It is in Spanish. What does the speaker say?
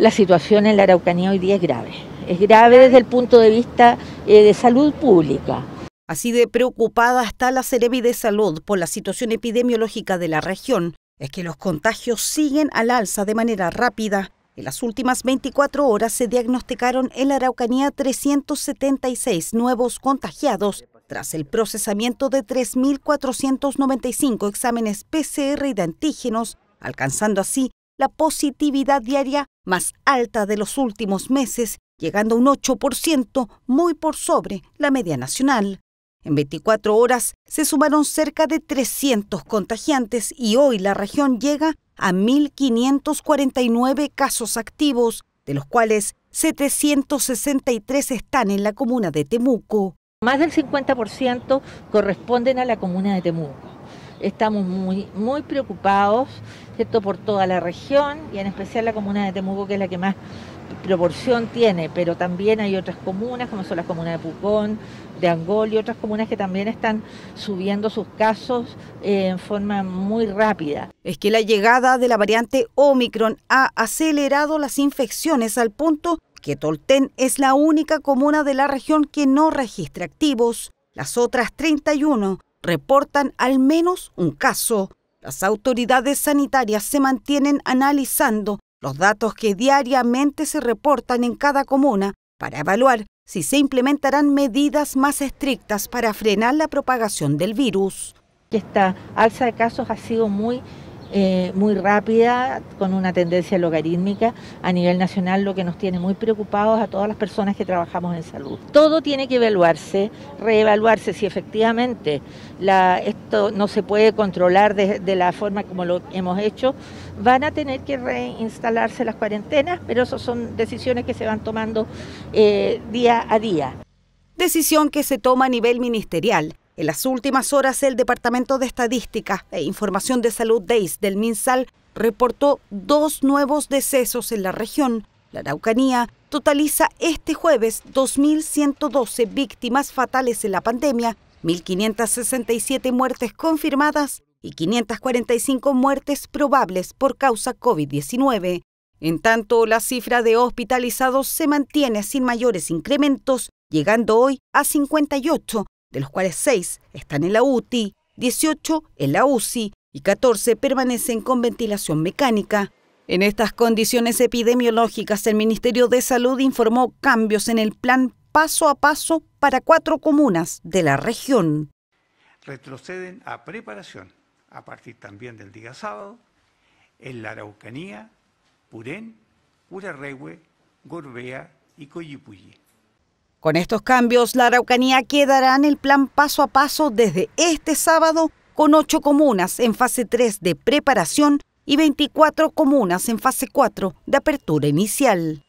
la situación en la Araucanía hoy día es grave. Es grave desde el punto de vista eh, de salud pública. Así de preocupada está la Cerebi de Salud por la situación epidemiológica de la región. Es que los contagios siguen al alza de manera rápida. En las últimas 24 horas se diagnosticaron en la Araucanía 376 nuevos contagiados tras el procesamiento de 3.495 exámenes PCR y de antígenos, alcanzando así la positividad diaria más alta de los últimos meses, llegando a un 8%, muy por sobre la media nacional. En 24 horas se sumaron cerca de 300 contagiantes y hoy la región llega a 1.549 casos activos, de los cuales 763 están en la comuna de Temuco. Más del 50% corresponden a la comuna de Temuco. Estamos muy, muy preocupados ¿cierto? por toda la región y en especial la comuna de Temuco, que es la que más proporción tiene, pero también hay otras comunas, como son las comunas de Pucón, de Angol y otras comunas que también están subiendo sus casos eh, en forma muy rápida. Es que la llegada de la variante Omicron ha acelerado las infecciones al punto que Tolten es la única comuna de la región que no registra activos. Las otras 31 reportan al menos un caso. Las autoridades sanitarias se mantienen analizando los datos que diariamente se reportan en cada comuna para evaluar si se implementarán medidas más estrictas para frenar la propagación del virus. Esta alza de casos ha sido muy eh, muy rápida, con una tendencia logarítmica a nivel nacional, lo que nos tiene muy preocupados a todas las personas que trabajamos en salud. Todo tiene que evaluarse, reevaluarse si efectivamente la, esto no se puede controlar de, la forma como lo hemos hecho. Van a tener que reinstalarse las cuarentenas, pero eso son decisiones que se van tomando eh, día a día decisión que se toma a nivel ministerial en las últimas horas, el Departamento de Estadística e Información de Salud DEIS del MinSal reportó dos nuevos decesos en la región. La Araucanía totaliza este jueves 2.112 víctimas fatales en la pandemia, 1.567 muertes confirmadas y 545 muertes probables por causa COVID-19. En tanto, la cifra de hospitalizados se mantiene sin mayores incrementos, llegando hoy a 58, de los cuales 6 están en la UTI, 18 en la UCI y 14 permanecen con ventilación mecánica. En estas condiciones epidemiológicas, el Ministerio de Salud informó cambios en el plan paso a paso para cuatro comunas de la región. Retroceden a preparación a partir también del día sábado en la Araucanía, Purén, Urarrehue, Gorbea y Coyipulli. Con estos cambios, la Araucanía quedará en el plan paso a paso desde este sábado con ocho comunas en fase 3 de preparación y 24 comunas en fase 4 de apertura inicial.